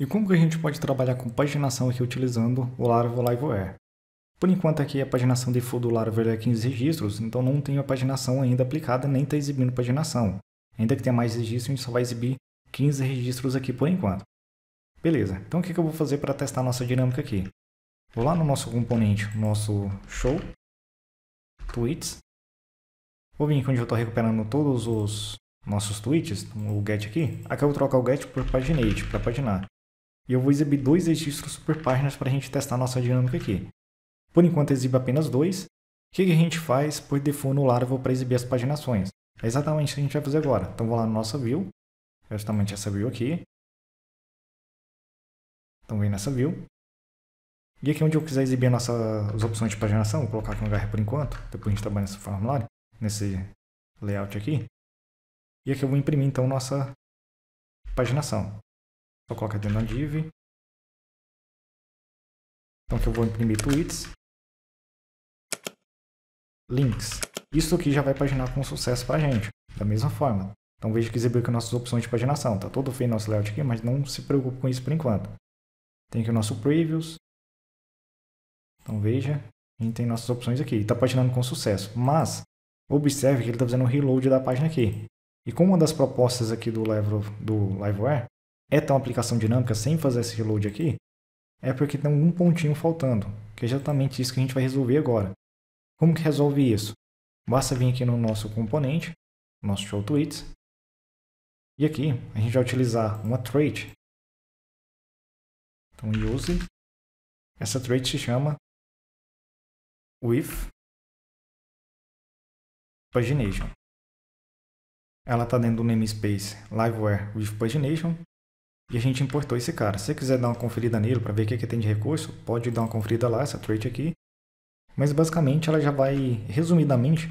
E como que a gente pode trabalhar com paginação aqui utilizando o Laravel Liveware? Por enquanto aqui a paginação default do Laravel é 15 registros, então não tenho a paginação ainda aplicada nem está exibindo paginação. Ainda que tenha mais registros, a gente só vai exibir 15 registros aqui por enquanto. Beleza, então o que eu vou fazer para testar a nossa dinâmica aqui? Vou lá no nosso componente, nosso show, tweets. Vou vir aqui onde eu estou recuperando todos os nossos tweets, então o get aqui. Aqui eu vou trocar o get por paginate, para paginar. E eu vou exibir dois registros super páginas para a gente testar a nossa dinâmica aqui. Por enquanto, exibe apenas dois. O que, a gente faz por default no Laravel para exibir as paginações? É exatamente o que a gente vai fazer agora. Então, vou lá na nossa view, é justamente essa view aqui. Então, vem nessa view. E aqui é onde eu quiser exibir nossa, as opções de paginação, vou colocar aqui no HR por enquanto, depois a gente trabalha nesse formulário, nesse layout aqui. E aqui eu vou imprimir então nossa paginação. Vou colocar dentro da div. Então que eu vou imprimir tweets. Links. Isso aqui já vai paginar com sucesso para a gente, da mesma forma. Então veja que exibiu aqui nossas opções de paginação. Tá todo feio nosso layout aqui, mas não se preocupe com isso por enquanto. Tem aqui o nosso previews. Então veja, a gente tem nossas opções aqui. Está paginando com sucesso, mas observe que ele está fazendo um reload da página aqui. E como uma das propostas aqui do, Live, do Liveware é tão aplicação dinâmica sem fazer esse reload aqui, é porque tem algum pontinho faltando, que é exatamente isso que a gente vai resolver agora. Como que resolve isso? Basta vir aqui no nosso componente, nosso show tweets, e aqui a gente vai utilizar uma trait. Então use, essa trait se chama with pagination. Ela está dentro do namespace liveware with pagination e a gente importou esse cara. Se você quiser dar uma conferida nele para ver o que, que tem de recurso, pode dar uma conferida lá, essa trait aqui. Mas basicamente ela já vai, resumidamente,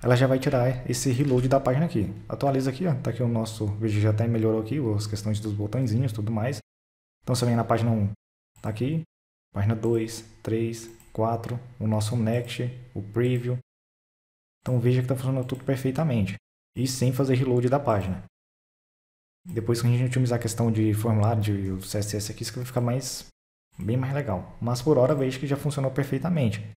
ela já vai tirar esse reload da página aqui. Atualiza aqui, ó, tá aqui o nosso vídeo já até melhorou aqui, as questões dos botõezinhos e tudo mais. Então você vem na página 1, tá aqui, página 2, 3, 4, o nosso next, o preview. Então veja que está funcionando tudo perfeitamente e sem fazer reload da página. Depois que a gente otimizar a questão de formulário, de CSS aqui, isso vai ficar mais, bem mais legal. Mas por hora vejo que já funcionou perfeitamente.